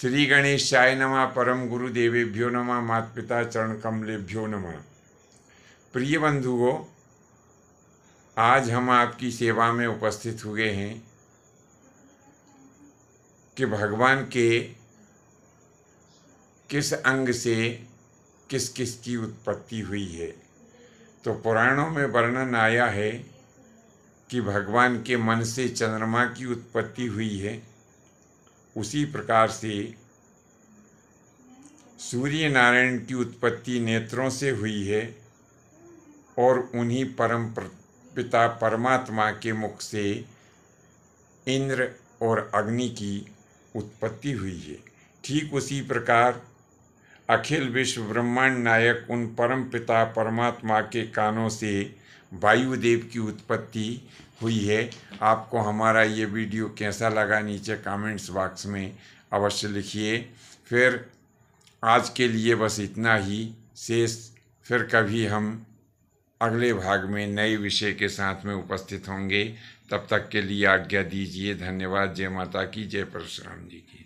श्री गणेशाय नमा परम गुरुदेवेभ्यो नम मात पिता चरण कमलेभ्यो नम प्रिय बंधुओं आज हम आपकी सेवा में उपस्थित हुए हैं कि भगवान के किस अंग से किस किस की उत्पत्ति हुई है तो पुराणों में वर्णन आया है कि भगवान के मन से चंद्रमा की उत्पत्ति हुई है उसी प्रकार से सूर्य नारायण की उत्पत्ति नेत्रों से हुई है और उन्हीं परम पिता परमात्मा के मुख से इंद्र और अग्नि की उत्पत्ति हुई है ठीक उसी प्रकार अखिल विश्व ब्रह्मांड नायक उन परम पिता परमात्मा के कानों से वायुदेव की उत्पत्ति हुई है आपको हमारा ये वीडियो कैसा लगा नीचे कमेंट्स बॉक्स में अवश्य लिखिए फिर आज के लिए बस इतना ही शेष फिर कभी हम अगले भाग में नए विषय के साथ में उपस्थित होंगे तब तक के लिए आज्ञा दीजिए धन्यवाद जय माता की जय परशुराम जी की